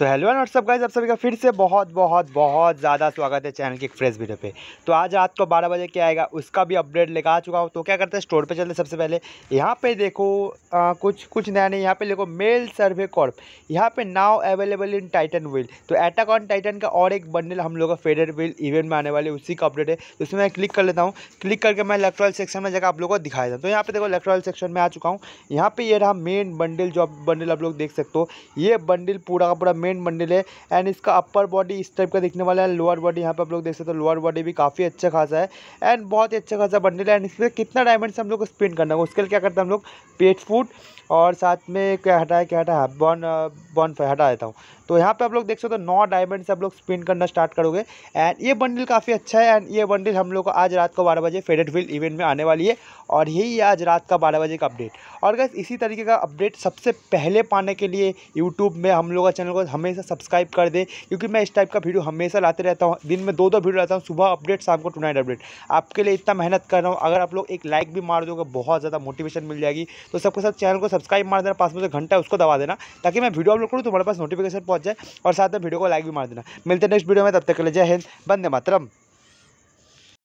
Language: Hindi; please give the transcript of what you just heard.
तो हेलो एंड व्हाट्सअप गाइज आप सभी का फिर से बहुत बहुत बहुत ज़्यादा स्वागत है चैनल की एक फ्रेश वीडियो पे तो आज रात को 12 बजे क्या आएगा उसका भी अपडेट लेकर आ चुका हूँ तो क्या करते हैं स्टोर पे चलते सबसे पहले यहाँ पे देखो आ, कुछ कुछ नया नहीं यहाँ पे देखो मेल सर्वे कॉर्प यहाँ पे now available in Titan wheel तो एटक ऑन टाइटन का और एक बंडल हम लोग का व्हील इवेंट में आने वाले उसी का अपडेट है तो उसमें मैं क्लिक कर लेता हूँ क्लिक करके मैं इलेक्ट्रॉल सेक्शन में जगह आप लोगों को दिखाया देता तो यहाँ पे देखो इलेक्ट्रॉल सेक्शन में आ चुका हूँ यहाँ पे ये रहा मेन बंडल जो बंडल आप लोग देख सकते हो ये बंडल पूरा का पूरा मेन मेन बंडल है एंड इसका अपर बॉडी इस टाइप का दिखने वाला है लोअर बॉडी यहाँ पर आप लोग देख सकते हो लोअर बॉडी भी काफ़ी अच्छा खासा है एंड बहुत ही अच्छा खासा बंडल है एंड इसमें कितना डायमंड हम लोग को स्पेंड करना है उसके लिए क्या करते हैं हम लोग पेट फूड और साथ में क्या हटाया क्या हटाया बॉन बॉन हटा देता हूँ तो यहाँ पे आप लोग देख सकते हो नौ डायमंड से आप लोग स्पिन करना स्टार्ट करोगे एंड ये बंडल काफ़ी अच्छा है एंड ये बंडल हम लोग को आज रात को बारह बजे फेडेड फील्ड इवेंट में आने वाली है और यही है आज रात का बारह बजे का अपडेट और गैस इसी तरीके का अपडेट सबसे पहले पाने के लिए यूट्यूब में हम लोग का चैनल को हमेशा सब्सक्राइब कर दें क्योंकि मैं इस टाइप का वीडियो हमेशा लाते रहता हूँ दिन में दो दो वीडियो लाता हूँ सुबह अपडेट शाम को टू अपडेट आपके लिए इतना मेहनत कर रहा हूँ अगर आप लोग एक लाइक भी मार दोगे बहुत ज़्यादा मोटिवेशन मिल जाएगी तो सबके साथ चैनल को सब्सक्राइब मार देना पास में जो घंटा है उसको दबा देना ताकि मैं वीडियो अपलोड करूँ तो हमारे पास नोटिफिकेशन पहुंच पहुंच जाए और साथ में वीडियो को लाइक भी मार देना मिलते हैं नेक्स्ट वीडियो में तब तक के लिए जय हिंद बंदे मातरम